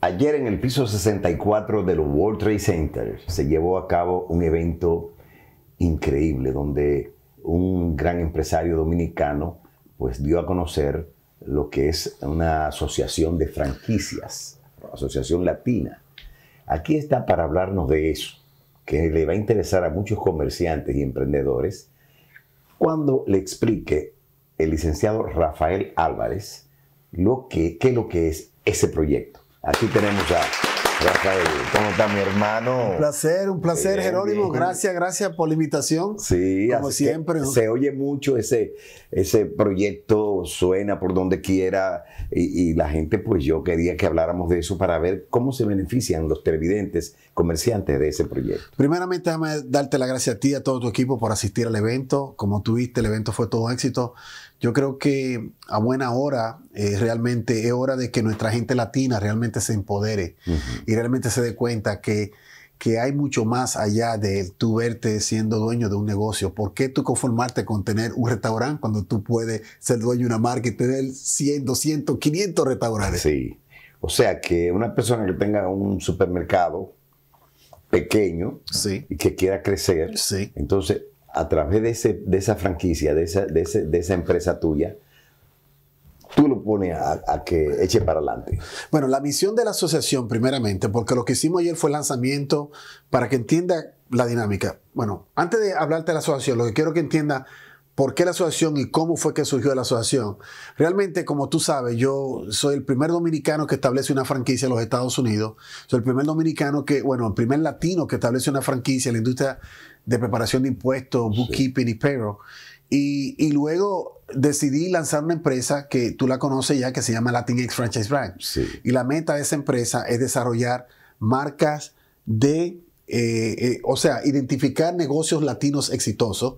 Ayer en el piso 64 del World Trade Center se llevó a cabo un evento increíble donde un gran empresario dominicano pues dio a conocer lo que es una asociación de franquicias, asociación latina. Aquí está para hablarnos de eso, que le va a interesar a muchos comerciantes y emprendedores, cuando le explique el licenciado Rafael Álvarez, lo que, qué es lo que es ese proyecto. Aquí tenemos a... Rafael, ¿cómo está mi hermano? Un placer, un placer, Jerónimo. Gracias, gracias por la invitación. Sí, como siempre. Se oye mucho ese, ese proyecto, suena por donde quiera y, la gente, pues yo quería que habláramos de eso para ver cómo se benefician los televidentes, comerciantes de ese proyecto. Primeramente, déjame darte la gracia a ti y a todo tu equipo por asistir al evento. Como tuviste, el evento fue todo éxito. Yo creo que a buena hora, eh, realmente es hora de que nuestra gente latina realmente se empodere y realmente se dé cuenta que, hay mucho más allá de tú verte siendo dueño de un negocio. ¿Por qué tú conformarte con tener un restaurante cuando tú puedes ser dueño de una marca y tener 100, 200, 500 restaurantes? Sí. O sea que una persona que tenga un supermercado pequeño y que quiera crecer, sí. entonces a través de, ese, de esa franquicia, de esa empresa tuya, tú lo pones a, que eche para adelante? Bueno, la misión de la asociación, primeramente, porque lo que hicimos ayer fue el lanzamiento para que entienda la dinámica. Bueno, antes de hablarte de la asociación, lo que quiero que entienda por qué la asociación y cómo fue que surgió la asociación. Realmente, como tú sabes, yo soy el primer dominicano que establece una franquicia en los Estados Unidos. Soy el primer dominicano que, bueno, el primer latino que establece una franquicia en la industria de preparación de impuestos, bookkeeping y payroll. Y, y luego decidí lanzar una empresa que tú la conoces ya, que se llama Latinx Franchise Brand. Y la meta de esa empresa es desarrollar marcas de, eh, eh, o sea, identificar negocios latinos exitosos,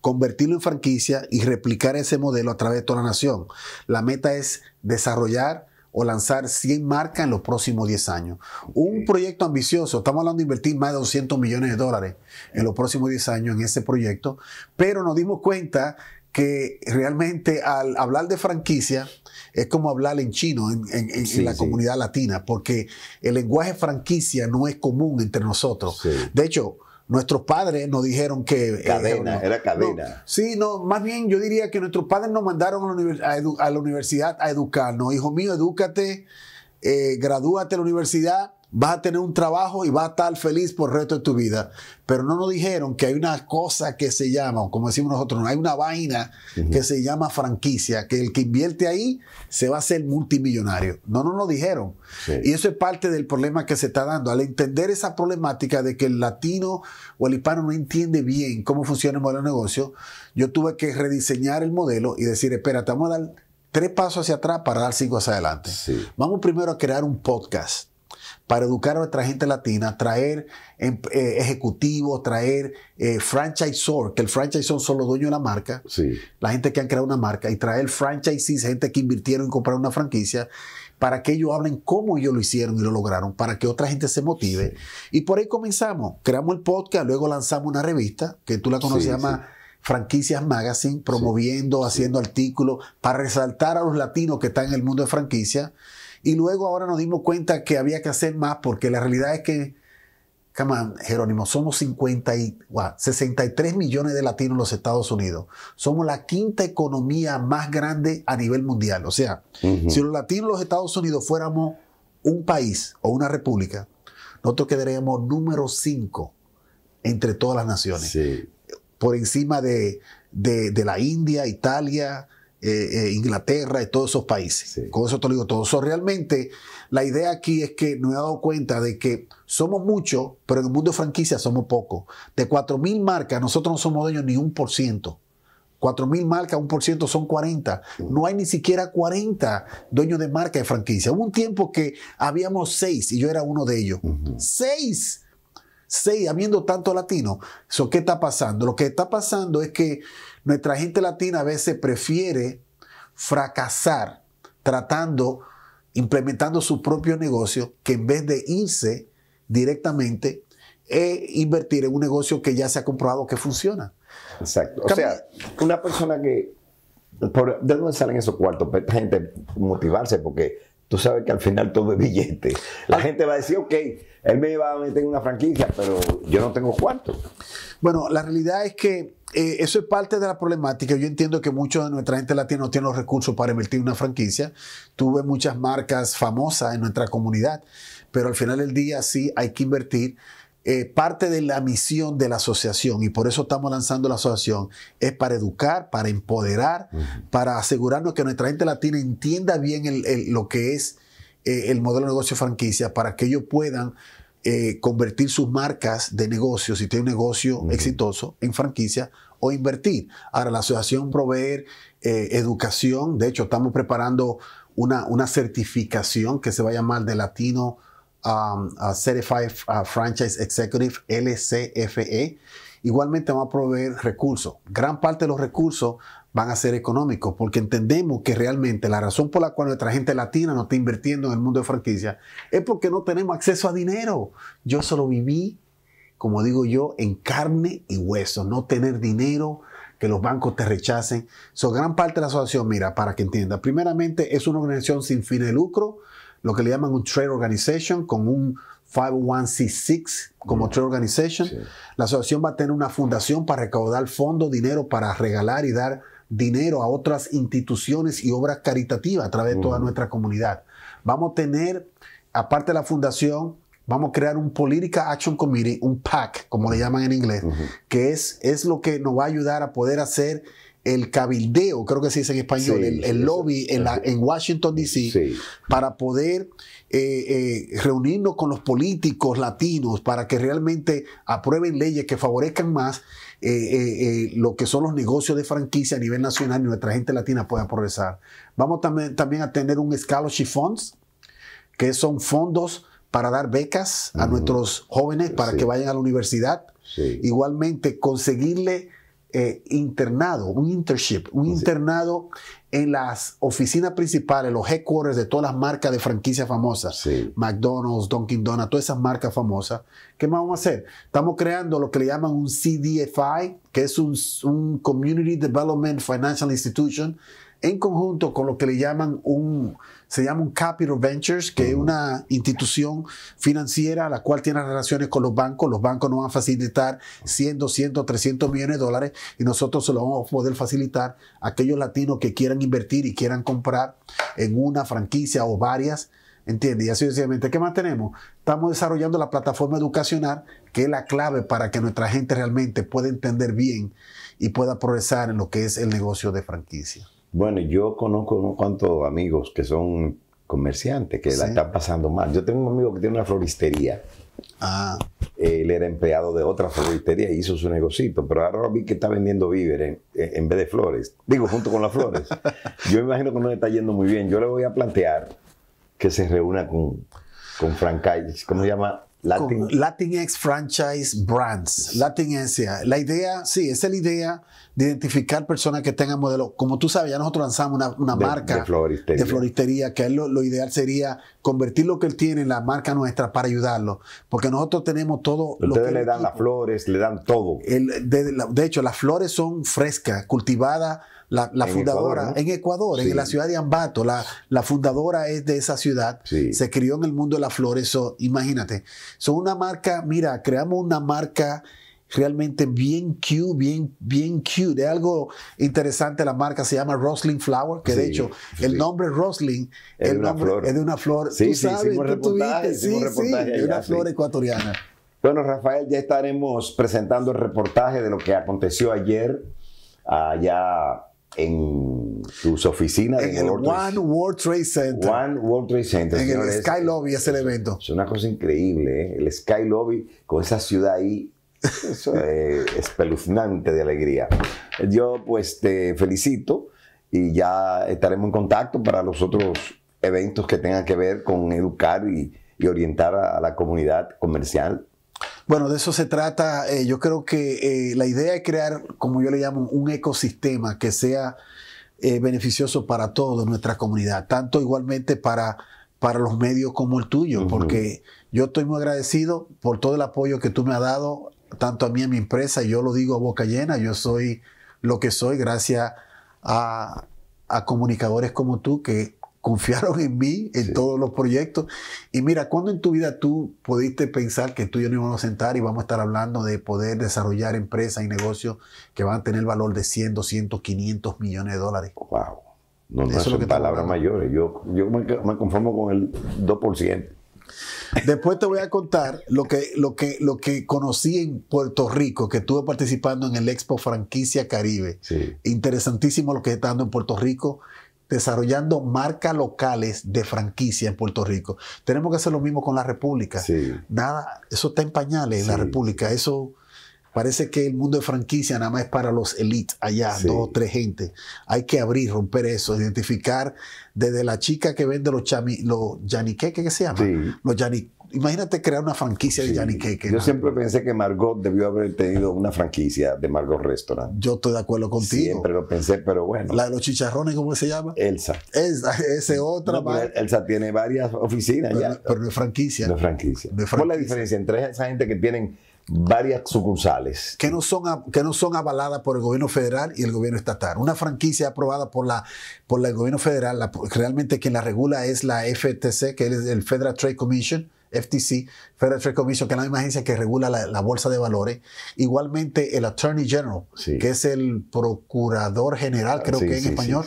convertirlo en franquicia y replicar ese modelo a través de toda la nación. La meta es desarrollar o lanzar 100 marcas en los próximos 10 años. Un proyecto ambicioso, estamos hablando de invertir más de 200 millones de dólares en los próximos 10 años en ese proyecto, pero nos dimos cuenta que realmente al hablar de franquicia es como hablar en chino en, la comunidad latina, porque el lenguaje franquicia no es común entre nosotros. De hecho, nuestros padres nos dijeron que... Eh, cadena, era cadena. sí, no, más bien yo diría que nuestros padres nos mandaron a la, universidad a educarnos. Hijo mío, edúcate, eh, gradúate la universidad vas a tener un trabajo y vas a estar feliz por el resto de tu vida. Pero no nos dijeron que hay una cosa que se llama, como decimos nosotros, hay una vaina que se llama franquicia, que el que invierte ahí se va a ser multimillonario. No nos lo dijeron. Y eso es parte del problema que se está dando. Al entender esa problemática de que el latino o el hispano no entiende bien cómo funciona el modelo de negocio, yo tuve que rediseñar el modelo y decir, espera, te vamos a dar tres pasos hacia atrás para dar cinco hacia adelante. Vamos primero a crear un podcast para educar a nuestra gente latina, traer em, eh, ejecutivos, traer eh, que el franchisor son los dueños de la marca, la gente que han creado una marca, y traer franchisees, gente que invirtieron en comprar una franquicia, para que ellos hablen cómo ellos lo hicieron y lo lograron, para que otra gente se motive. Y por ahí comenzamos, creamos el podcast, luego lanzamos una revista, que tú la conoces, llama franquicias magazine, promoviendo, haciendo artículos para resaltar a los latinos que están en el mundo de franquicia. Y luego ahora nos dimos cuenta que había que hacer más porque la realidad es que, Jerónimo, somos 50 y, 63 millones de latinos en los Estados Unidos. Somos la quinta economía más grande a nivel mundial. O sea, si los latinos en los Estados Unidos fuéramos un país o una república, nosotros quedaríamos número 5 entre todas las naciones. Por encima de la India, Italia, eh, eh, Inglaterra y todos esos países. Con eso te lo digo todo. realmente la idea aquí es que nos he dado cuenta de que somos muchos, pero en el mundo de franquicias somos pocos. De 4.000 marcas, nosotros no somos dueños ni un por ciento. 4.000 marcas, un por ciento son 40. Mm. No hay ni siquiera 40 dueños de marca de franquicia. Hubo un tiempo que habíamos seis y yo era uno de ellos. 6 Sí, habiendo tanto latino. ¿Qué está pasando? Lo que está pasando es que nuestra gente latina a veces prefiere fracasar tratando, implementando su propio negocio, que en vez de irse directamente e invertir en un negocio que ya se ha comprobado que funciona. Exacto. O sea, una persona que... ¿De dónde salen esos cuartos? Gente, motivarse porque tú sabes que al final todo es billete. La gente va a decir, ok, él me va a meter en una franquicia, pero yo no tengo cuarto. Bueno, la realidad es que eh, eso es parte de la problemática. Yo entiendo que mucha de nuestra gente latina no tiene los recursos para invertir en una franquicia. Tuve muchas marcas famosas en nuestra comunidad, pero al final del día sí hay que invertir eh, parte de la misión de la asociación, y por eso estamos lanzando la asociación, es para educar, para empoderar, para asegurarnos que nuestra gente latina entienda bien lo que es eh, el modelo de negocio franquicia, para que ellos puedan eh, convertir sus marcas de negocio, si tiene un negocio exitoso, en franquicia o invertir. Ahora, la asociación proveer educación, de hecho, estamos preparando una, una certificación que se va a llamar de latino Um, a Certified uh, Franchise Executive, LCFE. Igualmente va a proveer recursos. Gran parte de los recursos van a ser económicos, porque entendemos que realmente la razón por la cual nuestra gente latina no está invirtiendo en el mundo de franquicia es porque no tenemos acceso a dinero. Yo solo viví, como digo yo, en carne y hueso, no tener dinero, que los bancos te rechacen. So, gran parte de la asociación, mira, para que entienda, primeramente es una organización sin fin de lucro lo que le llaman un trade organization con un 501c6 como mm. trade organization. La asociación va a tener una fundación para recaudar fondos, dinero para regalar y dar dinero a otras instituciones y obras caritativas a través de toda mm. nuestra comunidad. Vamos a tener, aparte de la fundación, vamos a crear un political Action Committee, un PAC, como le llaman en inglés, que es, es lo que nos va a ayudar a poder hacer el cabildeo, creo que se dice en español, el, lobby en, Washington, D.C., para poder eh, eh, reunirnos con los políticos latinos para que realmente aprueben leyes que favorezcan más eh, lo que son los negocios de franquicia a nivel nacional y nuestra gente latina pueda progresar. Vamos también, también a tener un Scholarship Funds, que son fondos para dar becas a nuestros jóvenes para que vayan a la universidad. Igualmente, conseguirle eh, internado, un internship, un internado en las oficinas principales, los headquarters de todas las marcas de franquicias famosas, McDonald's, Dunkin' Donuts, todas esas marcas famosas. ¿Qué vamos a hacer? Estamos creando lo que le llaman un CDFI, que es un, un Community Development Financial Institution, en conjunto con lo que le llaman un, se llama un Capital Ventures, que es una institución financiera la cual tiene relaciones con los bancos. Los bancos nos van a facilitar 100, 200, 300 millones de dólares y nosotros se lo vamos a poder facilitar a aquellos latinos que quieran invertir y quieran comprar en una franquicia o varias. ¿Entiendes? Y así sencillamente, ¿qué más tenemos? Estamos desarrollando la plataforma educacional, que es la clave para que nuestra gente realmente pueda entender bien y pueda progresar en lo que es el negocio de franquicia. Bueno, yo conozco unos cuantos amigos que son comerciantes, que la están pasando mal. Yo tengo un amigo que tiene una floristería. Ah. Él era empleado de otra floristería y hizo su negocito, pero ahora vi que está vendiendo víveres en, vez de flores. Digo, junto con las flores. Yo imagino que no le está yendo muy bien. Yo le voy a plantear que se reúna con, con Calles. ¿cómo se llama? Latin. Latinx Franchise Brands, Latinx La idea, sí, es la idea de identificar personas que tengan modelo. Como tú sabes, ya nosotros lanzamos una, marca de floristería. que lo, ideal sería convertir lo que él tiene en la marca nuestra para ayudarlo, porque nosotros tenemos todo. Ustedes le dan las flores, le dan todo. de, de, hecho, las flores son frescas, cultivadas la, fundadora en Ecuador, en la ciudad de Ambato, la, la fundadora es de esa ciudad, se crió en el mundo de las flores, imagínate, son una marca, mira, creamos una marca realmente bien cute, bien, bien cute, de algo interesante la marca, se llama Rosling Flower, que de hecho el nombre Rosling es, el de una flor, tú sabes, sí, sí, una flor ecuatoriana. Bueno, Rafael, ya estaremos presentando el reportaje de lo que aconteció ayer allá en sus oficinas. En el One World Trade Center. En el Sky Lobby, el evento. Es una cosa increíble, ¿eh? El Sky Lobby con esa ciudad ahí. es eh, espeluznante de alegría. Yo pues te felicito y ya estaremos en contacto para los otros eventos que tengan que ver con educar y, orientar a, a la comunidad comercial bueno, de eso se trata. Eh, yo creo que eh, la idea es crear, como yo le llamo, un ecosistema que sea eh, beneficioso para toda nuestra comunidad, tanto igualmente para, para los medios como el tuyo, porque yo estoy muy agradecido por todo el apoyo que tú me has dado, tanto a mí, a mi empresa, yo lo digo a boca llena, yo soy lo que soy gracias a, a comunicadores como tú que confiaron en mí en todos los proyectos. Y mira, ¿cuándo en tu vida tú pudiste pensar que tú y yo nos íbamos a sentar y vamos a estar hablando de poder desarrollar empresas y negocios que van a tener valor de 100, 200, 500 millones de dólares? ¡Wow! No, no son palabras mayores. Yo, yo me, conformo con el 2%. Después te voy a contar lo que, lo, que, lo que conocí en Puerto Rico, que estuve participando en el Expo Franquicia Caribe. Interesantísimo lo que está dando en Puerto Rico desarrollando marcas locales de franquicia en Puerto Rico. Tenemos que hacer lo mismo con la República. Sí. Nada, eso está en pañales en la República. Eso Parece que el mundo de franquicia nada más es para los elites, allá, dos o tres gente. Hay que abrir, romper eso, identificar desde la chica que vende los, chami, los yaniqueques, ¿qué se llama? Los Imagínate crear una franquicia de Yaniqueque. Yo siempre pensé que Margot debió haber tenido una franquicia de Margot Restaurant. Yo estoy de acuerdo contigo. Siempre lo pensé, pero bueno. La de los chicharrones, ¿cómo se llama? Elsa. Elsa, esa es otra. Elsa tiene varias oficinas ya. Pero de franquicia. De franquicia. De franquicia. ¿Cuál es la diferencia entre esa gente que tienen varias sucursales. Que no, son, que no son avaladas por el gobierno federal y el gobierno estatal. Una franquicia aprobada por, la, por el gobierno federal, realmente quien la regula es la FTC, que es el Federal Trade Commission, FTC, Federal Trade Commission, que es la misma agencia que regula la, bolsa de valores. Igualmente el Attorney General, que es el Procurador General, ah, creo que en español.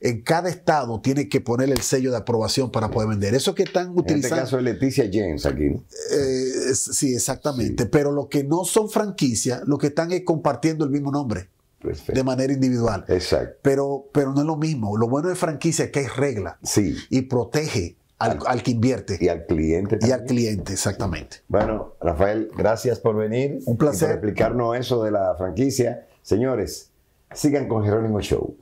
En cada estado tiene que poner el sello de aprobación para poder vender. Eso que están utilizando... En este caso es Leticia James aquí. Eh, sí, exactamente. Pero lo que no son franquicias, lo que están es compartiendo el mismo nombre. de manera individual. Exacto. Pero, pero no es lo mismo. Lo bueno de franquicia es que hay regla sí. y protege al, que invierte. Y al cliente. También. Y al cliente, exactamente. Bueno, Rafael, gracias por venir. Un placer. por explicarnos eso de la franquicia. Señores, sigan con Jerónimo Show.